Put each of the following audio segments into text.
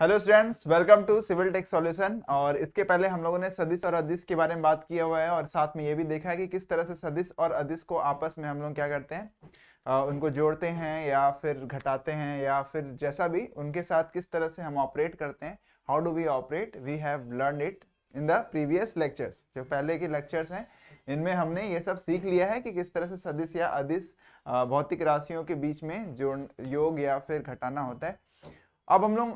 hello students welcome to civil tech solution और इसके पहले हम लोगों ने सदिश और अदिश के बारे में बात किया हुआ है और साथ में ये भी देखा है कि किस तरह से सदिश और अदिश को आपस में हम लोग क्या करते हैं आ, उनको जोड़ते हैं या फिर घटाते हैं या फिर जैसा भी उनके साथ किस तरह से हम ऑपरेट करते हैं how do we operate we have learn it in the previous lectures जो पहले के लेक्चर्स हैं इनमें हमने ये सब सीख लिया है कि किस तरह से सदिश या अदिश भौतिक राशियों के बीच में जोड़ योग या फिर घटाना होता है अब हम लोग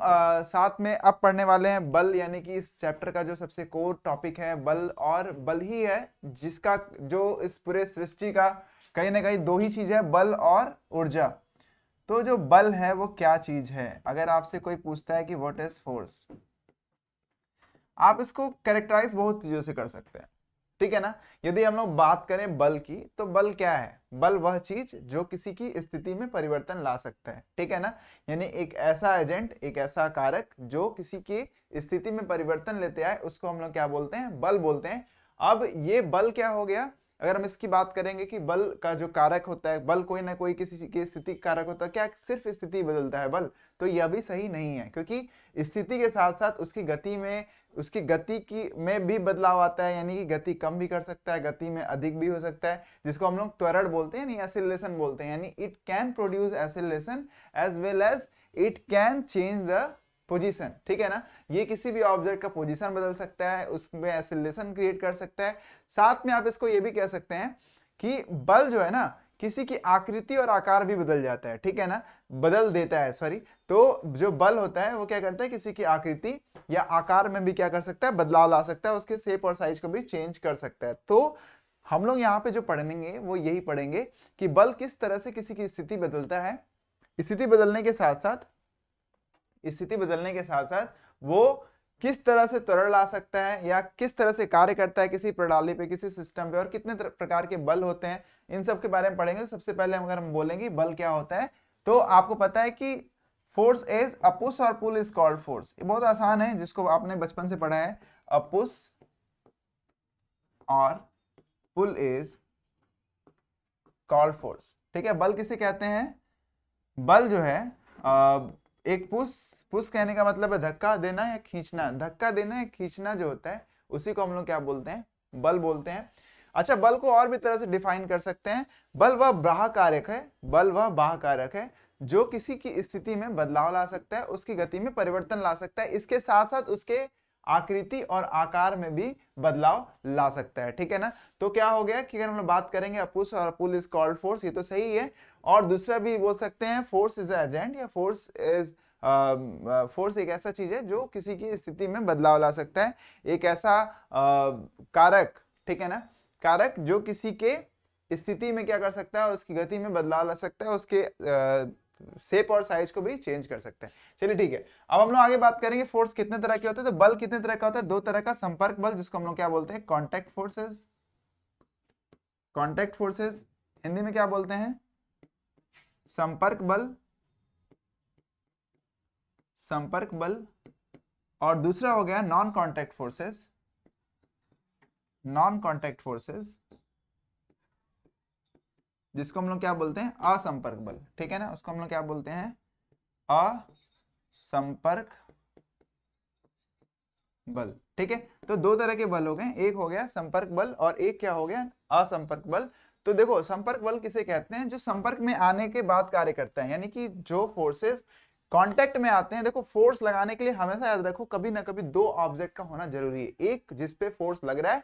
साथ में अब पढ़ने वाले हैं बल यानी कि इस चैप्टर का जो सबसे कोर टॉपिक है बल और बल ही है जिसका जो इस पूरे सृष्टि का कहीं ना कहीं दो ही चीज है बल और ऊर्जा तो जो बल है वो क्या चीज है अगर आपसे कोई पूछता है कि वॉट इज फोर्स आप इसको कैरेक्टराइज बहुत चीजों से कर सकते हैं ठीक है ना यदि हम लोग बात करें बल की तो बल क्या है बल वह चीज जो किसी की स्थिति में परिवर्तन ला सकता है ठीक है ना यानी एक ऐसा एजेंट एक ऐसा कारक जो किसी की स्थिति में परिवर्तन लेते आए उसको हम लोग क्या बोलते हैं बल बोलते हैं अब ये बल क्या हो गया अगर हम इसकी बात करेंगे कि बल का जो कारक होता है बल कोई ना कोई किसी की स्थिति कारक होता है क्या सिर्फ स्थिति बदलता है बल तो यह भी सही नहीं है क्योंकि स्थिति के साथ साथ उसकी गति में उसकी गति की में भी बदलाव आता है यानी कि गति कम भी कर सकता है गति में अधिक भी हो सकता है जिसको हम लोग त्वरण बोलते हैं यानी एसिलेशन बोलते हैं यानी it can produce oscillation as well as it can change the position ठीक है ना ये किसी भी ऑब्जेक्ट का पोजीशन बदल सकता है उसमें एसिलेशन क्रिएट कर सकता है साथ में आप इसको ये भी कह सकते हैं कि बल जो है ना किसी की आकृति और आकार भी बदल जाता है ठीक है ना बदल देता है सॉरी तो जो बल होता है वो क्या करता है किसी की आकृति या आकार में भी क्या कर सकता है बदलाव ला सकता है उसके शेप और साइज को भी चेंज कर सकता है तो हम लोग यहाँ पे जो पढ़ेंगे वो यही पढ़ेंगे कि बल किस तरह से किसी की स्थिति बदलता है स्थिति बदलने के साथ साथ स्थिति बदलने के साथ साथ वो किस तरह से त्वरण ला सकता है या किस तरह से कार्य करता है किसी प्रणाली पे किसी सिस्टम पे और कितने प्रकार के बल होते हैं इन सब के बारे में पढ़ेंगे तो सबसे पहले अगर हम बोलेंगे बल क्या होता है तो आपको पता है कि फोर्स इज अपुस और पुल इज कॉल्ड फोर्स बहुत आसान है जिसको आपने बचपन से पढ़ा है अपुस और पुल इज कॉल्ड फोर्स ठीक है बल किसे कहते हैं बल जो है आ, एक पुश पुश कहने का मतलब है धक्का देना या खींचना धक्का देना या खींचना जो होता है उसी को हम लोग क्या बोलते हैं बल बोलते हैं अच्छा बल को और भी तरह से डिफाइन कर सकते हैं बल वह बाह कारक है बल वह बाह कारक है जो किसी की स्थिति में बदलाव ला सकता है उसकी गति में परिवर्तन ला सकता है इसके साथ साथ उसके आकृति और आकार में भी बदलाव ला सकता है ठीक है ना तो क्या हो गया कि अगर हम लोग बात करेंगे अपुस और अपुल इज कॉल्ड फोर्स ये तो सही है और दूसरा भी बोल सकते हैं फोर्स इज एजेंट या फोर्स इज फोर्स एक ऐसा चीज है जो किसी की स्थिति में बदलाव ला सकता है एक ऐसा uh, कारक ठीक है ना कारक जो किसी के स्थिति में क्या कर सकता है उसकी गति में बदलाव ला सकता है उसके uh, शेप और साइज को भी चेंज कर सकते हैं चलिए ठीक है अब हम लोग आगे बात करेंगे फोर्स कितने तरह के होते हैं तो बल कितने तरह का होता है दो तरह का संपर्क बल जिसको हम लोग क्या बोलते हैं contact forces contact forces Hindi में क्या बोलते हैं संपर्क बल संपर्क बल और दूसरा हो गया non contact forces non contact forces जिसको हम लोग क्या बोलते हैं असंपर्क बल ठीक है ना उसको हम लोग क्या बोलते हैं असंपर्क बल ठीक है तो दो तरह के बल हो गए एक हो गया संपर्क बल और एक क्या हो गया असंपर्क बल तो देखो संपर्क बल किसे कहते हैं जो संपर्क में आने के बाद कार्य करता है यानी कि जो फोर्सेस कांटेक्ट में आते हैं देखो फोर्स लगाने के लिए हमेशा याद रखो कभी ना कभी दो ऑब्जेक्ट का होना जरूरी है एक जिसपे फोर्स लग रहा है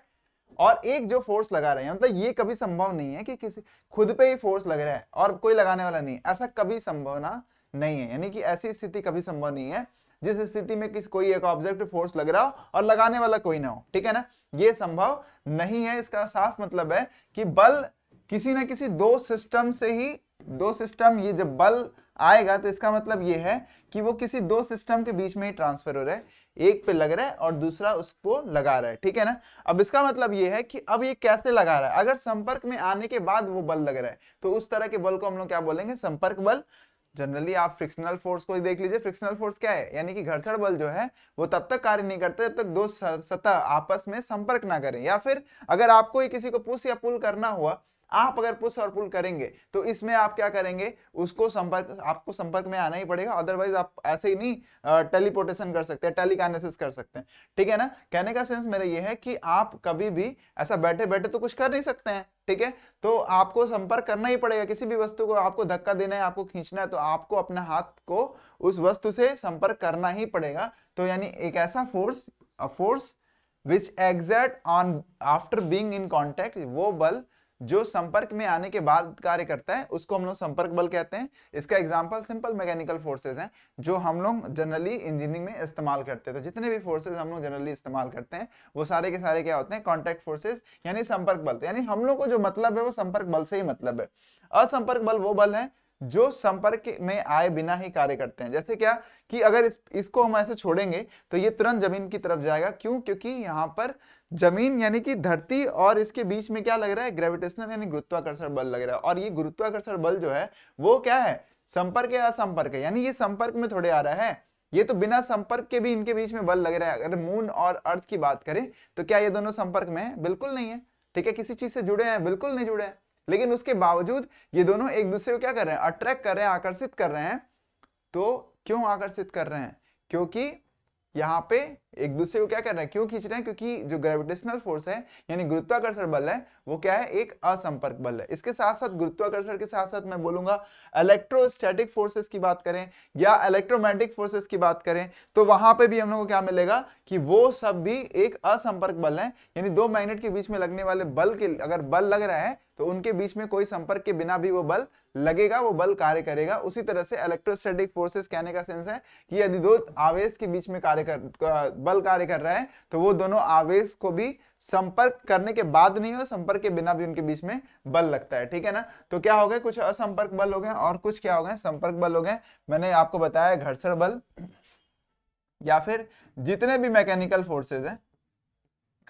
और एक जो फोर्स लगा रहे हैं मतलब ये कभी संभव नहीं है कि किसी खुद पे ही फोर्स लग रहा है और कोई लगाने वाला नहीं ऐसा कभी संभावना नहीं है यानी कि ऐसी स्थिति कभी संभव नहीं है जिस स्थिति में किसी कोई एक ऑब्जेक्ट फोर्स लग रहा हो और लगाने वाला कोई ना हो ठीक है ना ये संभव नहीं है इसका साफ मतलब है कि बल किसी ना किसी दो सिस्टम से ही दो सिस्टम ये जब बल आएगा तो इसका मतलब ये है कि वो किसी दो सिस्टम के बीच में ही ट्रांसफर हो रहा है एक पे लग रहा है और दूसरा उसको लगा रहा है ठीक है ना अब इसका मतलब ये है कि अब ये कैसे लगा रहा है अगर संपर्क में आने के बाद वो बल लग रहा है तो उस तरह के बल को हम लोग क्या बोलेंगे संपर्क बल जनरली आप फ्रिक्शनल फोर्स को देख लीजिए फ्रिक्शनल फोर्स क्या है यानी कि घर्षण बल जो है वो तब तक कार्य नहीं करता जब तक दो सतह आपस में संपर्क ना करें या फिर अगर आपको किसी को पुश या पुल करना हुआ आप अगर पुश और पुल करेंगे तो इसमें आप क्या करेंगे उसको संपर्क आपको संपर्क में आना ही पड़ेगा अदरवाइज आप ऐसे ही नहीं टेलीपोर्टेशन कर सकते हैं टेलीकानेसिस कर सकते हैं ठीक है ना कहने का सेंस मेरा ये है कि आप कभी भी ऐसा बैठे बैठे तो कुछ कर नहीं सकते हैं ठीक है तो आपको संपर्क करना ही पड़ेगा किसी भी वस्तु को आपको धक्का देना है आपको खींचना है तो आपको अपने हाथ को उस वस्तु से संपर्क करना ही पड़ेगा तो यानी एक ऐसा force force which exact on after being in contact वो बल जो संपर्क में आने के बाद कार्य करता है उसको हम लोग संपर्क बल कहते हैं इसका एग्जाम्पल सिंपल मैकेनिकल फोर्सेज हैं जो हम लोग जनरली इंजीनियरिंग में इस्तेमाल करते हैं तो जितने भी फोर्सेज हम लोग जनरली इस्तेमाल करते हैं वो सारे के सारे क्या होते हैं कॉन्टैक्ट फोर्सेज यानी संपर्क बल तो यानी हम लोग को जो मतलब है वो संपर्क बल से ही मतलब है असंपर्क बल वो बल है जो संपर्क में आए बिना ही कार्य करते हैं जैसे क्या कि अगर इस, इसको हम ऐसे छोड़ेंगे तो ये तुरंत जमीन की तरफ जाएगा क्यों क्योंकि यहाँ पर जमीन यानी कि धरती और इसके बीच में क्या लग रहा है ग्रेविटेशनल यानी गुरुत्वाकर्षण बल लग रहा है और ये गुरुत्वाकर्षण बल जो है वो क्या है संपर्क या असंपर्क है यानी ये संपर्क में थोड़े आ रहा है ये तो बिना संपर्क के भी इनके बीच में बल लग रहा है अगर मून और अर्थ की बात करें तो क्या ये दोनों संपर्क में है बिल्कुल नहीं है ठीक है किसी चीज से जुड़े हैं बिल्कुल नहीं जुड़े हैं लेकिन उसके बावजूद ये दोनों एक दूसरे को क्या कर रहे हैं अट्रैक्ट कर रहे हैं आकर्षित कर रहे हैं तो क्यों आकर्षित कर रहे हैं क्योंकि यहाँ पे एक दूसरे को क्या कर रहे हैं क्यों खींच रहे हैं क्योंकि जो ग्रेविटेशनल फोर्स है यानी गुरुत्वाकर्षण बल है वो क्या है एक असंपर्क बल है इसके साथ साथ गुरुत्वाकर्षण के साथ साथ मैं बोलूंगा इलेक्ट्रोस्टैटिक फोर्सेस की बात करें या इलेक्ट्रोमैग्नेटिक फोर्सेस की बात करें तो वहां पर भी हम लोग को क्या मिलेगा कि वो सब भी एक असंपर्क बल है यानी दो मैग्नेट के बीच में लगने वाले बल के अगर बल लग रहा है तो उनके बीच में कोई संपर्क के बिना भी वो बल लगेगा वो बल कार्य करेगा उसी तरह से इलेक्ट्रोस्टैटिक फोर्सेस कहने का सेंस है कि यदि दो आवेश के बीच में कार्य कर बल कार्य कर रहा है तो वो दोनों आवेश को भी संपर्क करने के बाद नहीं हो संपर्क के बिना भी उनके बीच में बल लगता है ठीक है ना तो क्या हो गए कुछ असंपर्क बल हो गए और कुछ क्या हो गए संपर्क बल हो गए मैंने आपको बताया घर्षण बल या फिर जितने भी मैकेनिकल फोर्सेज है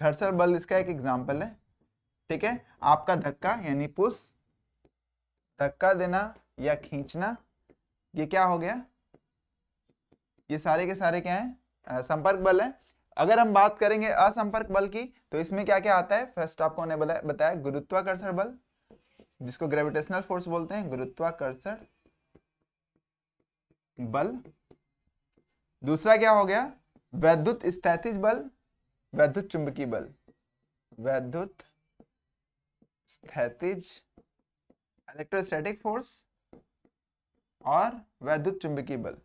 घर्षण बल इसका एक एग्जाम्पल है ठीक है आपका धक्का यानी पुश धक्का देना या खींचना ये क्या हो गया ये सारे के सारे क्या है संपर्क बल है अगर हम बात करेंगे असंपर्क बल की तो इसमें क्या क्या आता है फर्स्ट आपको बताया गुरुत्वाकर्षण बल जिसको ग्रेविटेशनल फोर्स बोलते हैं गुरुत्वाकर्षण बल दूसरा क्या हो गया वैद्युत स्थैतिज बल वैद्युत चुंबकीय बल वैद्युत स्थैतिज इलेक्ट्रोस्टैटिक फोर्स और वैद्युत चुंबकीय बल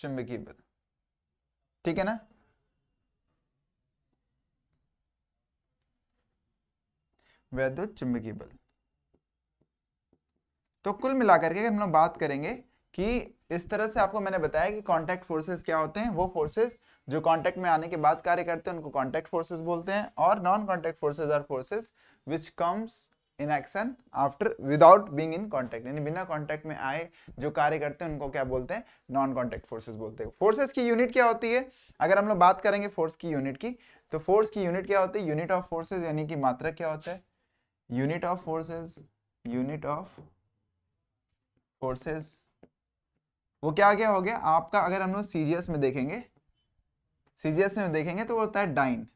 चुंबकीय बल ठीक है ना वैद्युत चुंबकीय बल तो कुल मिलाकर के हम लोग बात करेंगे कि इस तरह से आपको मैंने बताया कि कांटेक्ट फोर्सेस क्या होते हैं वो फोर्सेस जो कांटेक्ट में आने के बाद कार्य करते हैं उनको कांटेक्ट फोर्सेस बोलते हैं और non contact forces are forces which comes in action after without being in contact यानी बिना कॉन्टेक्ट में आए जो कार्य करते हैं उनको क्या बोलते हैं नॉन कॉन्टेक्ट फोर्सेज बोलते हैं फोर्सेज की यूनिट क्या होती है अगर हम लोग बात करेंगे फोर्स की यूनिट की तो फोर्स की यूनिट क्या होती है यूनिट ऑफ फोर्सेज यानी कि मात्रा क्या होता है unit of forces unit of forces वो क्या क्या हो गया आपका अगर हम लोग सीजीएस में देखेंगे सीजीएस में देखेंगे तो वो होता है डाइन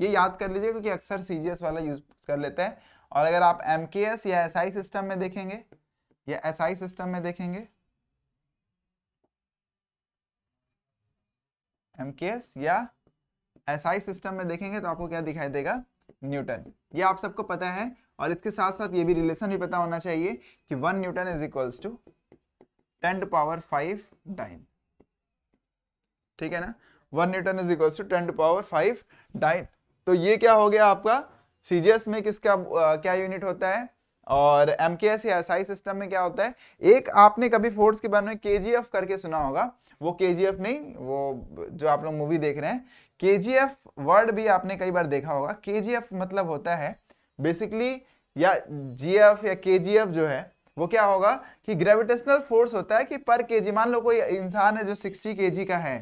ये याद कर लीजिए क्योंकि अक्सर सीजीएस वाला यूज कर लेते हैं और अगर आप एम या एस सिस्टम में देखेंगे या एस आई सिस्टम में देखेंगे एम या एस सिस्टम में देखेंगे तो आपको क्या दिखाई देगा न्यूटन ये आप सबको पता है और इसके साथ साथ ये भी रिलेशन भी पता होना चाहिए कि one newton is equals to ten to power five dyne ठीक है ना one newton is equals to ten to power five dyne तो ये क्या हो गया आपका सीजीएस में किसका क्या यूनिट होता है और एम के एस या एस सिस्टम में क्या होता है एक आपने कभी फोर्स के बारे में के करके सुना होगा वो के नहीं वो जो आप लोग मूवी देख रहे हैं के वर्ड भी आपने कई बार देखा होगा के मतलब होता है बेसिकली या जी या के जो है वो क्या होगा कि ग्रेविटेशनल फोर्स होता है कि पर के मान लो कोई इंसान है जो सिक्सटी के का है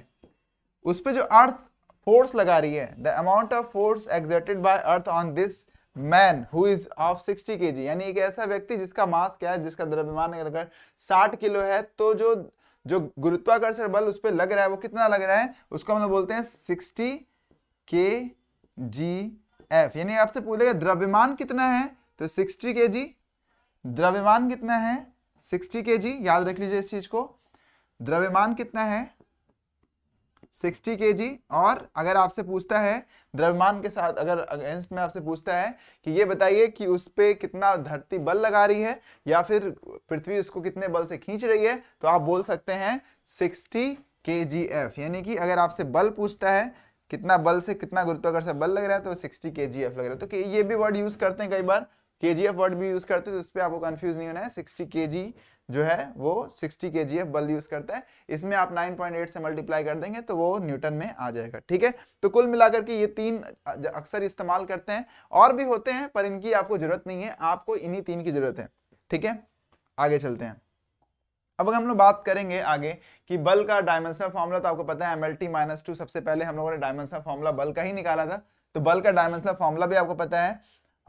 उस पर जो अर्थ फोर्स लगा रही है the amount of force exerted by earth on this man who is of 60 के यानी एक ऐसा व्यक्ति जिसका मास क्या है जिसका द्रव्यमान अगर 60 किलो है तो जो जो गुरुत्वाकर्षण बल उस पर लग रहा है वो कितना लग रहा है उसको हम लोग बोलते हैं सिक्सटी के जी एफ यानी आपसे पूछेगा द्रव्यमान कितना है तो सिक्सटी के जी द्रव्यमान कितना है सिक्सटी के जी याद रख लीजिए इस चीज को द्रव्यमान कितना है 60 के और अगर आपसे पूछता है द्रव्यमान के साथ अगर अगेंस्ट में आपसे पूछता है कि ये बताइए कि उस पर कितना धरती बल लगा रही है या फिर पृथ्वी उसको कितने बल से खींच रही है तो आप बोल सकते हैं 60 kgf यानी कि अगर आपसे बल पूछता है कितना बल से कितना गुरुत्वाकर्षण बल लग रहा है तो 60 kgf लग रहा है तो ये भी वर्ड यूज करते हैं कई बार के वर्ड भी यूज करते हैं तो उस पर आपको कंफ्यूज नहीं होना है सिक्सटी के जो है वो 60 के जी बल यूज करता है इसमें आप 9.8 से मल्टीप्लाई कर देंगे तो वो न्यूटन में आ जाएगा ठीक है तो कुल मिलाकर के ये तीन अक्सर इस्तेमाल करते हैं और भी होते हैं पर इनकी आपको जरूरत नहीं है आपको इन्हीं तीन की जरूरत है ठीक है आगे चलते हैं अब अगर हम लोग बात करेंगे आगे कि बल का डायमेंशनल फॉर्मूला तो आपको पता है M L T minus two सबसे पहले हम लोगों ने डायमेंशनल फॉर्मूला बल का ही निकाला था तो बल का डायमेंशनल फॉर्मूला भी आपको पता है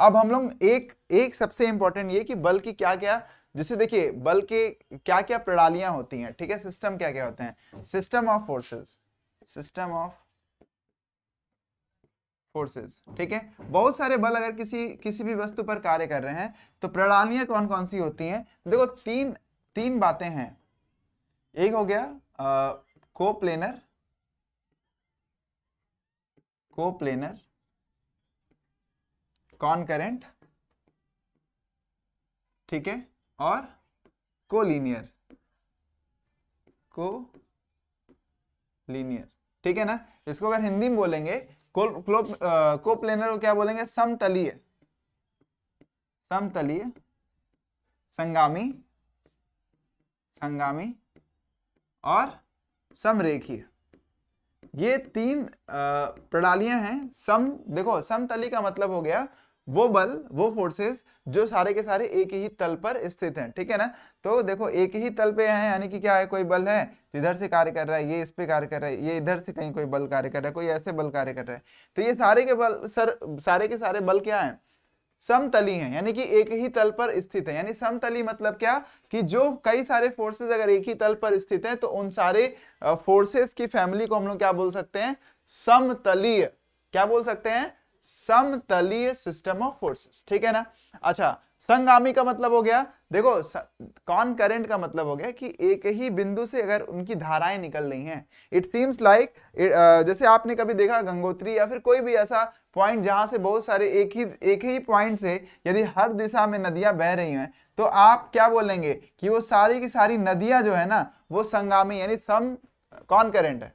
अब हम लोग एक एक सबसे इंपॉर्टेंट ये कि बल की क्या क्या जिसे देखिए बल के क्या क्या प्रणालियां होती हैं ठीक है सिस्टम क्या क्या होते हैं system of forces system of forces ठीक है बहुत सारे बल अगर किसी किसी भी वस्तु पर कार्य कर रहे हैं तो प्रणालियां कौन कौन सी होती हैं देखो तीन तीन बातें हैं एक हो गया को coplanar coplanar cone current ठीक है और कोलिनियर को लीनियर ठीक है ना इसको अगर हिंदी में बोलेंगे को, को प्लेनर को क्या बोलेंगे समतलीय समतलीय संगामी संगामी और समरेखीय ये तीन प्रणालियां हैं सम देखो समतली का मतलब हो गया वो बल वो फोर्सेस जो सारे के सारे एक ही तल पर स्थित हैं ठीक है ना तो देखो एक ही तल पे है यानी कि क्या है कोई बल है तो इधर से कार्य कर रहा है ये इस पे कार्य कर रहा है ये इधर से कहीं कोई बल कार्य कर रहा है कोई ऐसे बल कार्य कर रहा है तो ये सारे के बल सर सारे के सारे बल क्या है समतली है यानी कि एक ही तल पर स्थित है यानी समतली मतलब क्या कि जो कई सारे फोर्सेज अगर एक ही तल पर स्थित है तो उन सारे फोर्सेस की फैमिली को हम लोग क्या बोल सकते हैं समतलीय क्या बोल सकते हैं समतलीय सिस्टम ऑफ फोर्सेस ठीक है ना अच्छा संगामी का मतलब हो गया देखो कॉन करेंट का मतलब हो गया कि एक ही बिंदु से अगर उनकी धाराएं निकल रही हैं इट सीम्स लाइक जैसे आपने कभी देखा गंगोत्री या फिर कोई भी ऐसा पॉइंट जहां से बहुत सारे एक ही एक ही पॉइंट से यदि हर दिशा में नदियां बह रही हैं तो आप क्या बोलेंगे कि वो सारी की सारी नदियां जो है ना वो संगामी यानी सम कौन करेंट है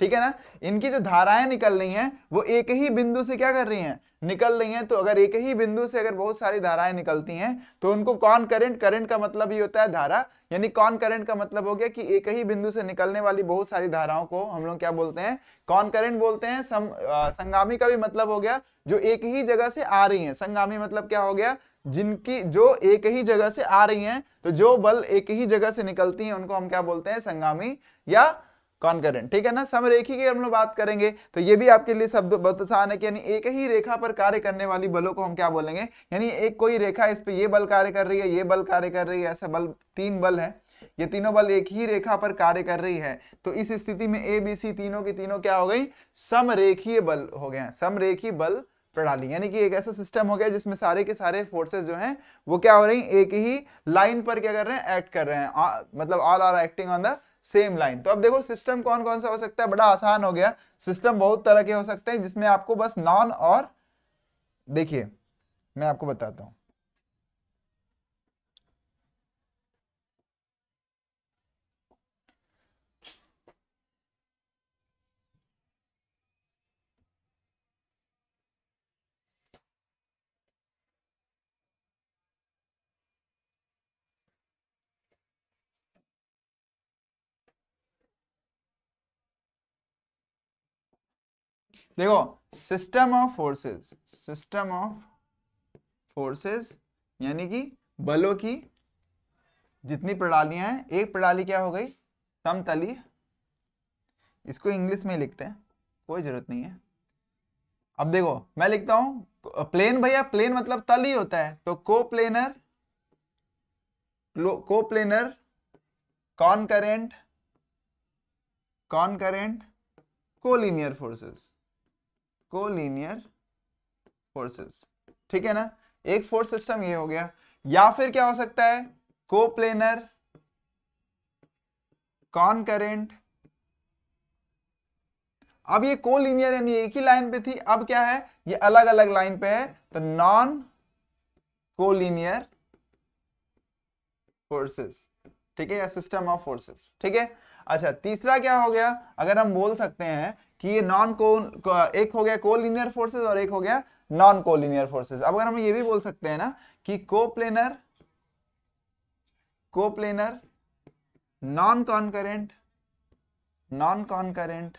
ठीक है ना इनकी जो धाराएं निकल रही हैं वो एक ही बिंदु से क्या कर रही हैं निकल रही हैं तो अगर एक ही बिंदु से अगर बहुत सारी धाराएं निकलती हैं तो उनको कौन करंट करंट का मतलब ही होता है धारा यानी कौन करंट का मतलब हो गया कि एक ही बिंदु से निकलने वाली बहुत सारी धाराओं को हम लोग क्या बोलते हैं कौन करंट बोलते हैं सम, आ, संगामी का भी मतलब हो गया जो एक ही जगह से आ रही है संगामी मतलब क्या हो गया जिनकी जो एक ही जगह से आ रही है तो जो बल एक ही जगह से निकलती है उनको हम क्या बोलते हैं संगामी या कॉन्करेंट ठीक है ना समरेखी की हम लोग बात करेंगे तो ये भी आपके लिए शब्द बहुत आसान है कि यानी एक ही रेखा पर कार्य करने वाली बलों को हम क्या बोलेंगे यानी एक कोई रेखा इस पर ये बल कार्य कर रही है ये बल कार्य कर रही है ऐसा बल तीन बल है ये तीनों बल एक ही रेखा पर कार्य कर रही है तो इस स्थिति में ए बी सी तीनों की तीनों क्या हो गई समरेखीय बल हो गए हैं समरेखी बल प्रणाली यानी कि एक ऐसा सिस्टम हो गया जिसमें सारे के सारे फोर्सेस जो हैं वो क्या हो रही एक ही लाइन पर क्या कर रहे हैं एक्ट कर रहे हैं आ, मतलब all are acting on the same line तो अब देखो सिस्टम कौन कौन सा हो सकता है बड़ा आसान हो गया सिस्टम बहुत तरह के हो सकते हैं जिसमें आपको बस नॉन और देखिए मैं आपको बताता हूं देखो system of forces system of forces यानी कि बलों की जितनी प्रणालियां हैं एक प्रणाली क्या हो गई समतली इसको इंग्लिश में लिखते हैं कोई जरूरत नहीं है अब देखो मैं लिखता हूं प्लेन भैया प्लेन मतलब तल ही होता है तो coplanar coplanar concurrent concurrent collinear forces collinear forces ठीक है ना एक फोर्स सिस्टम ये हो गया या फिर क्या हो सकता है कोप्लेनर कॉन करेंट अब ये कोलिनियर यानी एक ही लाइन पे थी अब क्या है ये अलग अलग लाइन पे है तो नॉन कोलिनियर फोर्सेस ठीक है या सिस्टम ऑफ फोर्सेस ठीक है अच्छा तीसरा क्या हो गया अगर हम बोल सकते हैं कि ये नॉन को एक हो गया कोलिनियर फोर्सेस और एक हो गया नॉन कोलिनियर फोर्सेस अब अगर हम ये भी बोल सकते हैं ना कि coplanar coplanar non concurrent non concurrent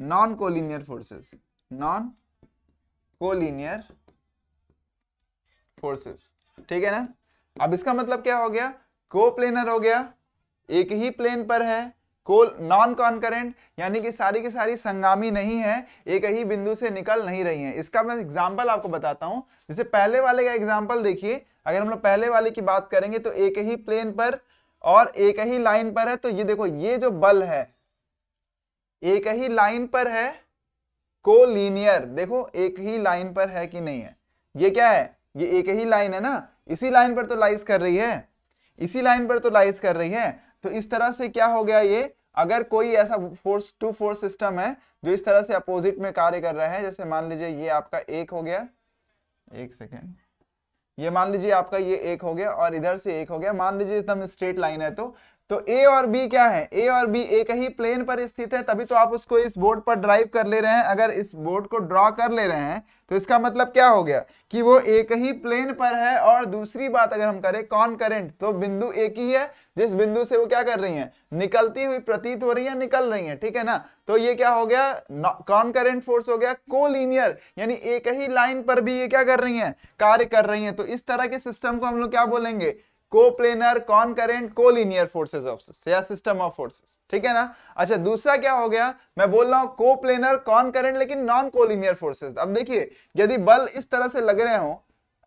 non collinear forces non collinear forces ठीक है ना अब इसका मतलब क्या हो गया कोप्लेनर हो गया एक ही प्लेन पर है कोल नॉन कॉन्करेंट यानी कि सारी की सारी संगामी नहीं है एक ही बिंदु से निकल नहीं रही है इसका मैं एग्जाम्पल आपको बताता हूं जैसे पहले वाले का एग्जाम्पल देखिए अगर हम लोग पहले वाले की बात करेंगे तो एक ही प्लेन पर और एक ही लाइन पर है तो ये देखो ये जो बल है एक ही लाइन पर है लीनियर देखो एक ही लाइन पर है कि नहीं है ये क्या है ये एक ही लाइन है ना इसी लाइन पर तो लाइज कर रही है इसी लाइन पर तो लाइज कर रही है तो इस तरह से क्या हो गया ये अगर कोई ऐसा फोर्स टू फोर्स सिस्टम है जो इस तरह से अपोजिट में कार्य कर रहा है जैसे मान लीजिए ये आपका एक हो गया एक सेकेंड ये मान लीजिए आपका ये एक हो गया और इधर से एक हो गया मान लीजिए एकदम स्ट्रेट लाइन है तो तो ए और बी क्या है ए और बी एक ही प्लेन पर स्थित है तभी तो आप उसको इस बोर्ड पर ड्राइव कर ले रहे हैं अगर इस बोर्ड को ड्रॉ कर ले रहे हैं तो इसका मतलब क्या हो गया कि वो एक ही प्लेन पर है और दूसरी बात अगर हम करें कॉन करेंट तो बिंदु एक ही है जिस बिंदु से वो क्या कर रही है निकलती हुई प्रतीत हो रही है निकल रही है ठीक है ना तो ये क्या हो गया कॉन करेंट फोर्स हो गया को यानी एक ही लाइन पर भी ये क्या कर रही है कार्य कर रही है तो इस तरह के सिस्टम को हम लोग क्या बोलेंगे coplanar concurrent collinear forces of या सिस्टम ऑफ फोर्सेस ठीक है ना अच्छा दूसरा क्या हो गया मैं बोल रहा हूं कोप्लेनर कॉन करेंट लेकिन नॉन कोलिनियर फोर्सेज अब देखिए यदि बल इस तरह से लग रहे हो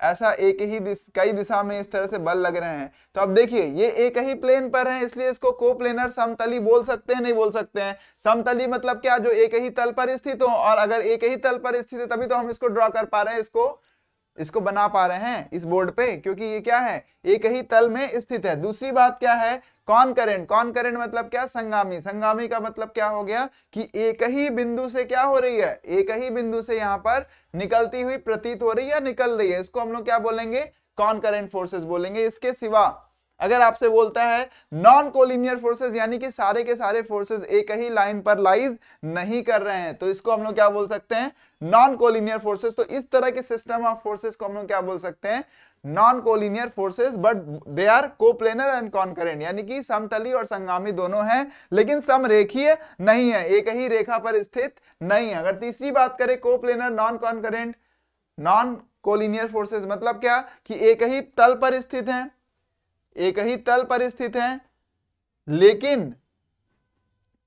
ऐसा एक ही दिस, कई दिशा में इस तरह से बल लग रहे हैं तो अब देखिए ये एक ही प्लेन पर है इसलिए इसको कोप्लेनर समतली बोल सकते हैं नहीं बोल सकते हैं समतली मतलब क्या जो एक ही तल पर स्थित हो और अगर एक ही तल पर स्थित है तभी तो हम इसको ड्रॉ कर पा रहे हैं इसको इसको बना पा रहे हैं इस बोर्ड पे क्योंकि ये क्या है एक ही तल में स्थित है दूसरी बात क्या है कॉन करेंट कॉन करेंट मतलब क्या संगामी संगामी का मतलब क्या हो गया कि एक ही बिंदु से क्या हो रही है एक ही बिंदु से यहाँ पर निकलती हुई प्रतीत हो रही है निकल रही है इसको हम लोग क्या बोलेंगे कॉन करेंट फोर्सेस बोलेंगे इसके सिवा अगर आपसे बोलता है नॉन कोलिनियर फोर्सेस यानी कि सारे के सारे फोर्सेस एक ही लाइन पर लाइज नहीं कर रहे हैं तो इसको हम लोग क्या बोल सकते हैं नॉन कोलिनियर फोर्सेस तो इस तरह के सिस्टम ऑफ फोर्सेस को हम लोग क्या बोल सकते हैं non collinear forces but they are coplanar and concurrent यानी कि समतली और संगामी दोनों हैं लेकिन रेखीय नहीं है एक ही रेखा पर स्थित नहीं है अगर तीसरी बात करें coplanar non concurrent non collinear forces मतलब क्या कि एक ही तल पर स्थित हैं एक ही तल पर स्थित है लेकिन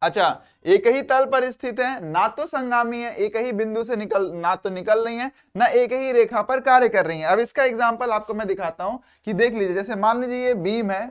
अच्छा एक ही तल पर स्थित है ना तो संगामी है एक ही बिंदु से निकल ना तो निकल रही है ना एक ही रेखा पर कार्य कर रही है अब इसका एग्जाम्पल आपको मैं दिखाता हूं कि देख लीजिए जैसे मान लीजिए ये बीम है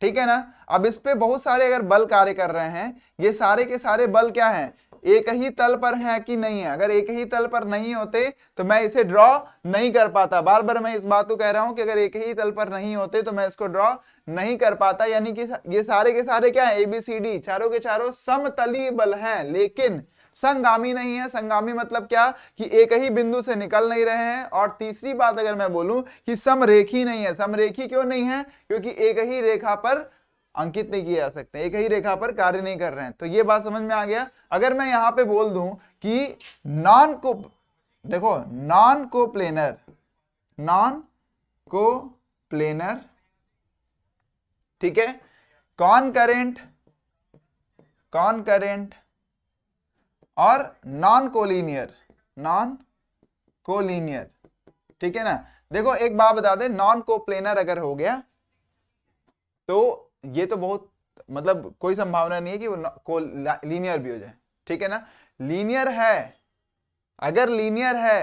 ठीक है ना अब इस पे बहुत सारे अगर बल कार्य कर रहे हैं ये सारे के सारे बल क्या हैं एक ही तल पर है कि नहीं है अगर एक ही तल पर नहीं होते तो मैं इसे ड्रॉ नहीं कर पाता बार बार मैं इस बात को कह रहा हूं कि अगर एक ही तल पर नहीं होते तो मैं इसको ड्रॉ नहीं कर पाता यानी कि ये सारे के सारे क्या है एबीसीडी चारों के चारों समतली बल है लेकिन संगामी नहीं है संगामी मतलब क्या कि एक ही बिंदु से निकल नहीं रहे हैं और तीसरी बात अगर मैं बोलूं कि समरेखी नहीं है समरेखी क्यों नहीं है क्योंकि एक ही रेखा पर अंकित नहीं किया जा सकते एक ही रेखा पर कार्य नहीं कर रहे हैं तो ये बात समझ में आ गया अगर मैं यहां पे बोल दूं कि नॉन को देखो नॉन को प्लेनर नॉन को प्लेनर ठीक है कॉन करेंट कॉन करेंट और नॉन कोलिनियर नॉन कोलिनियर ठीक है ना देखो एक बात बता दे नॉन को प्लेनर अगर हो गया तो ये तो बहुत मतलब कोई संभावना नहीं है कि वो को लीनियर भी हो जाए ठीक है ना लीनियर है अगर लीनियर है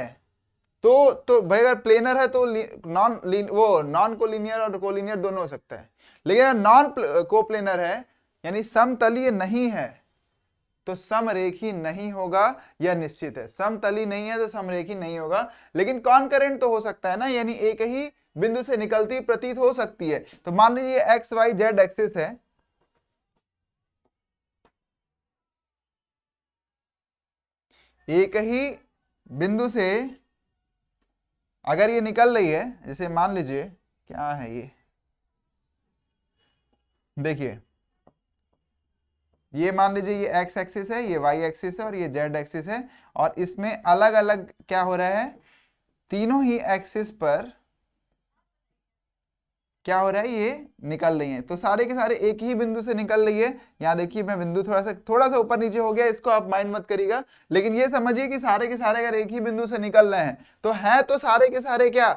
तो तो भाई अगर प्लेनर है तो नॉन वो नॉन को लीनियर और को लीनियर दोनों हो सकता है लेकिन अगर नॉन को प्लेनर है यानी समतलीय नहीं है तो समरेखी नहीं होगा या निश्चित है समतली नहीं है तो समरेखी नहीं होगा लेकिन कौन करेंट तो हो सकता है ना यानी एक ही बिंदु से निकलती प्रतीत हो सकती है तो मान लीजिए एक्स वाई जेड एक्सिस है एक ही बिंदु से अगर ये निकल रही है जैसे मान लीजिए क्या है ये देखिए ये मान लीजिए ये x एक्सिस है ये y एक्सिस है और ये z एक्सिस है और इसमें अलग अलग क्या हो रहा है तीनों ही एक्सिस पर क्या हो रहा है ये निकल रही है तो सारे के सारे एक ही बिंदु से निकल रही है यहाँ देखिए मैं बिंदु थोड़ा सा थोड़ा सा ऊपर नीचे हो गया इसको आप माइंड मत करिएगा लेकिन ये समझिए कि सारे के सारे अगर एक ही बिंदु से निकल रहे हैं तो है तो सारे के सारे क्या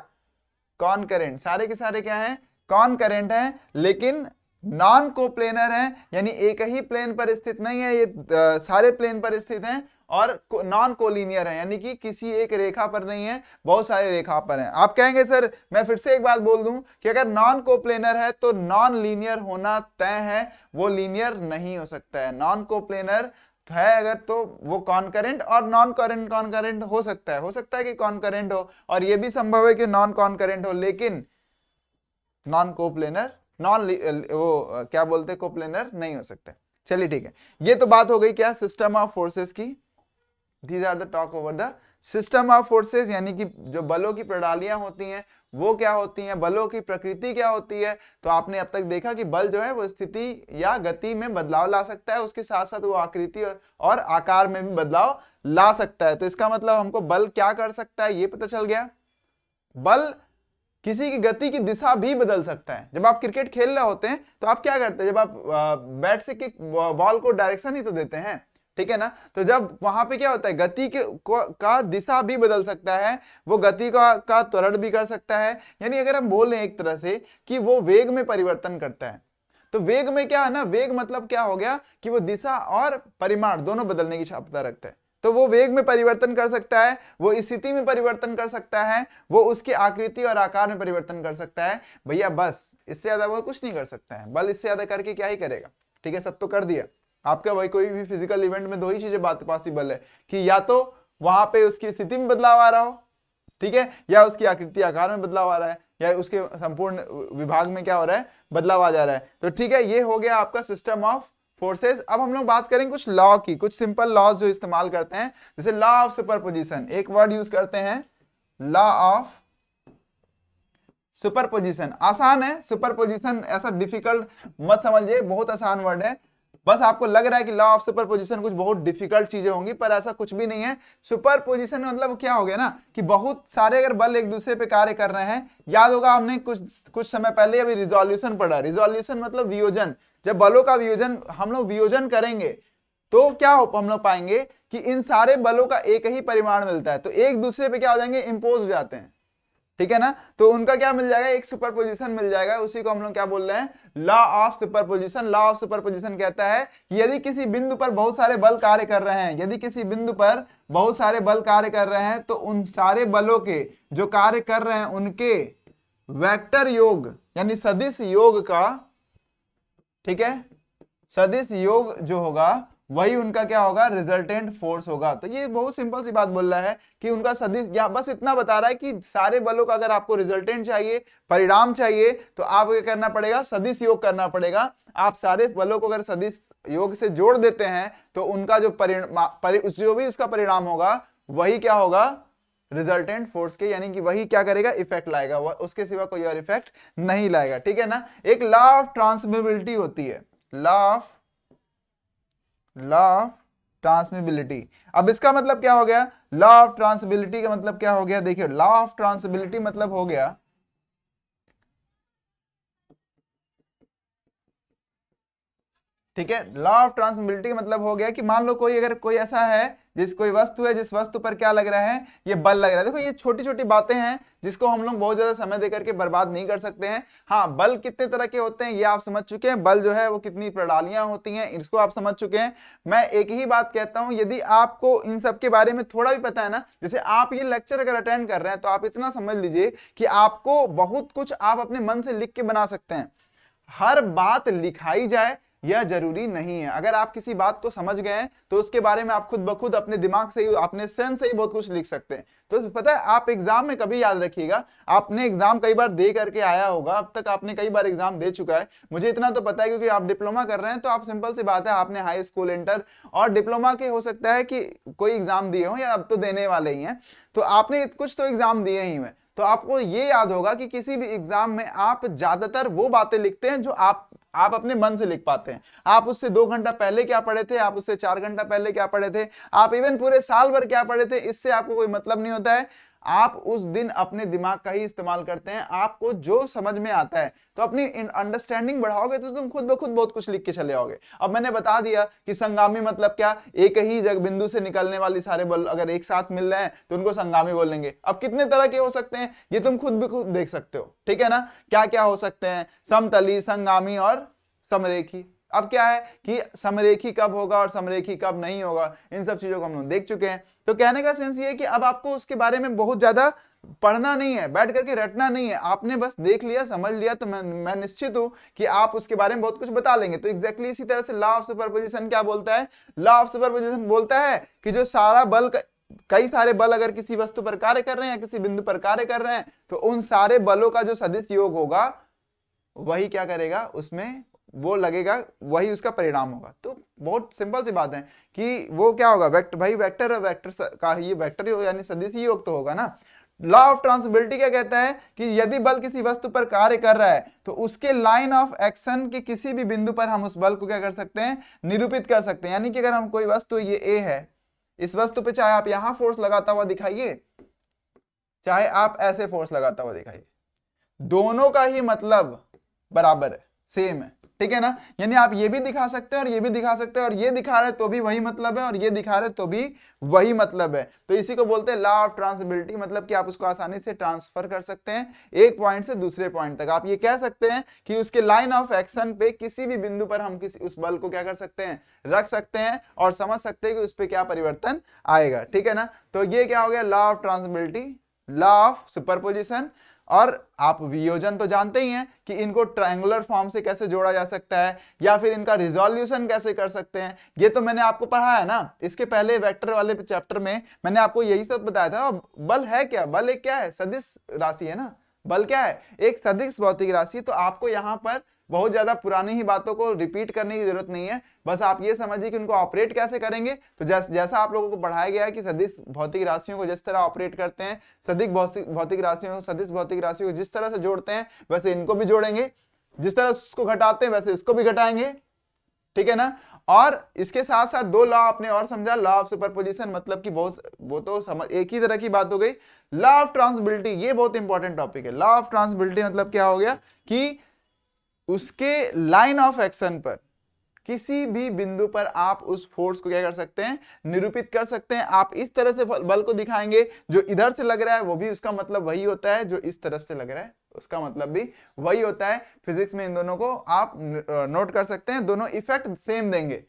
कौन करेंट सारे के सारे क्या है कौन करेंट है लेकिन नॉन कोप्लेनर है यानी एक ही प्लेन पर स्थित नहीं है ये सारे प्लेन पर स्थित हैं और नॉन कोलिनियर है यानी कि किसी एक रेखा पर नहीं है बहुत सारे रेखा पर हैं आप कहेंगे सर मैं फिर से एक बात बोल दूं कि अगर नॉन कोप्लेनर है तो नॉन लीनियर होना तय है वो लीनियर नहीं हो सकता है नॉन कोप्लेनर है अगर तो वो करेंट और नॉन करेंट करेंट हो सकता है हो सकता है कि करेंट हो और ये भी संभव है कि नॉन करेंट हो लेकिन नॉन कोप्लेनर नॉन uh, वो uh, क्या बोलते हैं कोप्लेनर नहीं हो सकते चलिए ठीक है ये तो बात हो गई क्या सिस्टम ऑफ फोर्सेस की these are the talk over the system of forces यानी कि जो बलों की प्रणालियां होती हैं वो क्या होती हैं बलों की प्रकृति क्या होती है तो आपने अब तक देखा कि बल जो है वो स्थिति या गति में बदलाव ला सकता है उसके साथ साथ वो आकृति और आकार में भी बदलाव ला सकता है तो इसका मतलब हमको बल क्या कर सकता है ये पता चल गया बल किसी की गति की दिशा भी बदल सकता है जब आप क्रिकेट खेल रहे होते हैं तो आप क्या करते हैं जब आप बैट से किक बॉल को डायरेक्शन ही तो देते हैं ठीक है ना तो जब वहां पे क्या होता है गति के को, का दिशा भी बदल सकता है वो गति का का त्वरण भी कर सकता है यानी अगर हम बोल रहे हैं एक तरह से कि वो वेग में परिवर्तन करता है तो वेग में क्या है ना वेग मतलब क्या हो गया कि वो दिशा और परिमाण दोनों बदलने की क्षमता रखता है तो वो वेग में परिवर्तन कर सकता है वो स्थिति में परिवर्तन कर सकता है वो उसकी आकृति और आकार में परिवर्तन कर सकता है भैया बस इससे ज्यादा वो कुछ नहीं कर सकता है बल इससे ज्यादा करके क्या ही करेगा ठीक है सब तो कर दिया आपका वही कोई भी फिजिकल इवेंट में दो ही चीजें बात पॉसिबल है कि या तो वहां पे उसकी स्थिति में बदलाव आ रहा हो ठीक है या उसकी आकृति आकार में बदलाव आ रहा है या उसके संपूर्ण विभाग में क्या हो रहा है बदलाव आ जा रहा है तो ठीक है ये हो गया आपका सिस्टम ऑफ फोर्सेस अब हम लोग बात करेंगे कुछ लॉ की कुछ सिंपल लॉज जो इस्तेमाल करते हैं जैसे लॉ ऑफ सुपरपोजिशन एक वर्ड यूज करते हैं लॉ ऑफ सुपरपोजिशन आसान है सुपरपोजिशन ऐसा डिफिकल्ट मत समझिए बहुत आसान वर्ड है बस आपको लग रहा है कि लॉ ऑफ सुपरपोजिशन कुछ बहुत डिफिकल्ट चीजें होंगी पर ऐसा कुछ भी नहीं है सुपरपोजिशन मतलब क्या हो गया ना कि बहुत सारे अगर बल एक दूसरे पे कार्य कर रहे हैं याद होगा हमने कुछ कुछ समय पहले अभी रिजोल्यूशन पढ़ा रिजोल्यूशन मतलब वियोजन जब बलों का वियोजन हम लोग वियोजन करेंगे तो क्या हो हम लोग पाएंगे कि इन सारे बलों का एक ही परिमाण मिलता है तो एक दूसरे पे क्या हो जाएंगे इम्पोज हो जाते हैं ठीक है ना तो उनका क्या मिल जाएगा एक सुपर पोजिशन मिल जाएगा उसी को हम लोग क्या बोल रहे हैं law of superposition law of superposition कहता है कि यदि किसी बिंदु पर बहुत सारे बल कार्य कर रहे हैं यदि किसी बिंदु पर बहुत सारे बल कार्य कर रहे हैं तो उन सारे बलों के जो कार्य कर रहे हैं उनके वैक्टर योग यानी सदिश योग का ठीक है सदिश योग जो होगा वही उनका क्या होगा रिजल्टेंट फोर्स होगा तो ये बहुत सिंपल सी बात बोल रहा है कि उनका सदिश या बस इतना बता रहा है कि सारे बलों का अगर आपको रिजल्टेंट चाहिए परिणाम चाहिए तो आप क्या करना पड़ेगा सदिश योग करना पड़ेगा आप सारे बलों को अगर सदिश योग से जोड़ देते हैं तो उनका जो परिणाम परि, जो भी उसका परिणाम होगा वही क्या होगा रिजल्टेंट फोर्स के यानी कि वही क्या करेगा इफेक्ट लाएगा उसके सिवा कोई और इफेक्ट नहीं लाएगा ठीक है ना एक लॉ ऑफ ट्रांसमिबिलिटी होती है law of law of transmissibility अब इसका मतलब क्या हो गया लॉ ऑफ ट्रांसमिबिलिटी का मतलब क्या हो गया देखिए लॉ ऑफ ट्रांसमिबिलिटी मतलब हो गया ठीक है लॉ ऑफ ट्रांसमिबिलिटी मतलब हो गया कि मान लो कोई अगर कोई ऐसा है जिस कोई वस्तु है जिस वस्तु पर क्या लग रहा है ये बल लग रहा है देखो ये छोटी छोटी बातें हैं जिसको हम लोग बहुत ज्यादा समय देकर के बर्बाद नहीं कर सकते हैं हाँ बल कितने तरह के होते हैं ये आप समझ चुके हैं बल जो है वो कितनी प्रणालियां होती हैं इसको आप समझ चुके हैं मैं एक ही बात कहता हूं यदि आपको इन सब के बारे में थोड़ा भी पता है ना जैसे आप ये लेक्चर अगर अटेंड कर रहे हैं तो आप इतना समझ लीजिए कि आपको बहुत कुछ आप अपने मन से लिख के बना सकते हैं हर बात लिखाई जाए यह जरूरी नहीं है अगर आप किसी बात को समझ गए तो उसके बारे में आप खुद ब खुद अपने दिमाग से ही अपने सेंस से ही बहुत कुछ लिख सकते हैं तो पता है आप एग्जाम में कभी याद रखिएगा आपने एग्जाम कई बार दे करके आया होगा अब तक आपने कई बार एग्जाम दे चुका है मुझे इतना तो पता है क्योंकि आप डिप्लोमा कर रहे हैं तो आप सिंपल सी बात है आपने हाई स्कूल इंटर और डिप्लोमा के हो सकता है कि कोई एग्जाम दिए हो या अब तो देने वाले ही है तो आपने कुछ तो एग्जाम दिए ही हुए तो आपको ये याद होगा कि किसी भी एग्जाम में आप ज्यादातर वो बातें लिखते हैं जो आप आप अपने मन से लिख पाते हैं आप उससे दो घंटा पहले क्या पढ़े थे आप उससे चार घंटा पहले क्या पढ़े थे आप इवन पूरे साल भर क्या पढ़े थे इससे आपको कोई मतलब नहीं होता है आप उस दिन अपने दिमाग का ही इस्तेमाल करते हैं आपको जो समझ में आता है तो अपनी अंडरस्टैंडिंग बढ़ाओगे तो तुम खुद ब खुद बहुत कुछ लिख के चले आओगे अब मैंने बता दिया कि संगामी मतलब क्या एक ही जग बिंदु से निकलने वाले सारे बल अगर एक साथ मिल रहे हैं तो उनको संगामी बोलेंगे अब कितने तरह के हो सकते हैं ये तुम खुद भी खुद देख सकते हो ठीक है ना क्या क्या हो सकते हैं समतली संगामी और समरेखी अब क्या है कि समरेखी कब होगा और समरेखी कब नहीं होगा इन सब चीजों को हम लोग देख चुके हैं तो कहने का सेंस ये कि अब आपको उसके बारे में बहुत ज्यादा पढ़ना नहीं है बैठ करके रटना नहीं है आपने बस देख लिया समझ लिया तो मैं मैं निश्चित हूं कि आप उसके बारे में बहुत कुछ बता लेंगे तो एग्जैक्टली exactly इसी तरह से लॉ ऑफ सुपरपोजिशन क्या बोलता है लॉ ऑफ सुपरपोजिशन बोलता है कि जो सारा बल कई सारे बल अगर किसी वस्तु पर कार्य कर रहे हैं या किसी बिंदु पर कार्य कर रहे हैं तो उन सारे बलों का जो सदिश योग होगा वही क्या करेगा उसमें वो लगेगा वही उसका परिणाम होगा तो बहुत सिंपल सी बात है कि वो क्या होगा वेक्टर भाई वेक्टर है वेक्टर का ये वेक्टर यानी सदिश ही योग तो होगा ना लॉ ऑफ ट्रांसबिलिटी क्या कहता है कि यदि बल किसी वस्तु पर कार्य कर रहा है तो उसके लाइन ऑफ एक्शन के किसी भी बिंदु पर हम उस बल को क्या कर सकते हैं निरूपित कर सकते हैं यानी कि अगर हम कोई वस्तु ये ए है इस वस्तु पे चाहे आप यहां फोर्स लगाता हुआ दिखाइए चाहे आप ऐसे फोर्स लगाता हुआ दिखाइए दोनों का ही मतलब बराबर है सेम है ठीक है ना यानी आप ये भी दिखा सकते हैं और ये भी दिखा सकते हैं और ये दिखा रहे तो भी वही मतलब है और ये दिखा रहे तो भी वही मतलब है तो इसी को बोलते हैं लॉ ऑफ ट्रांसबिलिटी मतलब कि आप उसको आसानी से ट्रांसफर कर सकते हैं एक पॉइंट से दूसरे पॉइंट तक आप ये कह सकते हैं कि उसके लाइन ऑफ एक्शन पे किसी भी बिंदु पर हम किसी उस बल को क्या कर सकते हैं रख सकते हैं और समझ सकते हैं कि उस पर क्या परिवर्तन आएगा ठीक है ना तो ये क्या हो गया law of transmissibility law of superposition और आप वियोजन तो जानते ही हैं कि इनको ट्रायंगुलर फॉर्म से कैसे जोड़ा जा सकता है या फिर इनका रिजोल्यूशन कैसे कर सकते हैं ये तो मैंने आपको पढ़ा है ना इसके पहले वेक्टर वाले चैप्टर में मैंने आपको यही सब बताया था बल है क्या बल एक क्या है सदिश राशि है ना बल क्या है एक सदिश भौतिक राशि तो आपको यहाँ पर बहुत ज्यादा पुरानी ही बातों को रिपीट करने की जरूरत नहीं है बस आप ये समझिए कि उनको ऑपरेट कैसे करेंगे तो जैस, जैसा आप लोगों को पढ़ाया गया है कि सदिश भौतिक राशियों को जिस तरह ऑपरेट करते हैं सदिक भौतिक राशियों को सदिश भौतिक राशियों को जिस तरह से जोड़ते हैं वैसे इनको भी जोड़ेंगे जिस तरह उसको घटाते हैं वैसे इसको भी घटाएंगे ठीक है ना और इसके साथ साथ दो लॉ आपने और समझा लॉ ऑफ सुपरपोजिशन मतलब कि बहुत वो तो समझ एक ही तरह की बात हो गई लॉ ऑफ ट्रांसबिलिटी ये बहुत इंपॉर्टेंट टॉपिक है लॉ ऑफ ट्रांसबिलिटी मतलब क्या हो गया कि उसके लाइन ऑफ एक्शन पर किसी भी बिंदु पर आप उस फोर्स को क्या कर सकते हैं निरूपित कर सकते हैं आप इस तरह से बल को दिखाएंगे जो इधर से लग रहा है वो भी उसका मतलब वही होता है जो इस तरफ से लग रहा है उसका मतलब भी वही होता है फिजिक्स में इन दोनों को आप नोट कर सकते हैं दोनों इफेक्ट सेम देंगे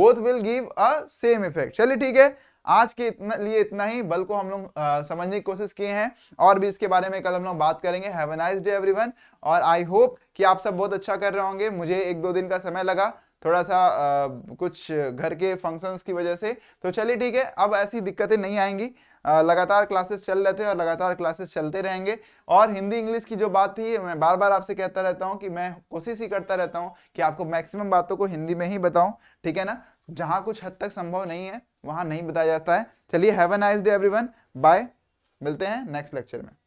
both will give a same effect चलिए ठीक है आज के इतना लिए इतना ही बल को हम लोग समझने की कोशिश किए हैं और भी इसके बारे में कल हम लोग बात करेंगे have a nice day everyone और आई होप कि आप सब बहुत अच्छा कर रहे होंगे मुझे एक दो दिन का समय लगा थोड़ा सा आ, कुछ घर के फंक्शंस की वजह से तो चलिए ठीक है अब ऐसी दिक्कतें नहीं आएंगी आ, लगातार क्लासेस चल रहे थे और लगातार क्लासेस चलते रहेंगे और हिंदी इंग्लिश की जो बात थी मैं बार बार आपसे कहता रहता हूँ कि मैं कोशिश ही करता रहता हूँ कि आपको मैक्सिमम बातों को हिंदी में ही बताऊँ ठीक है ना जहाँ कुछ हद तक संभव नहीं है वहां नहीं बताया जाता है चलिए have an ice day every bye मिलते हैं नेक्स्ट लेक्चर में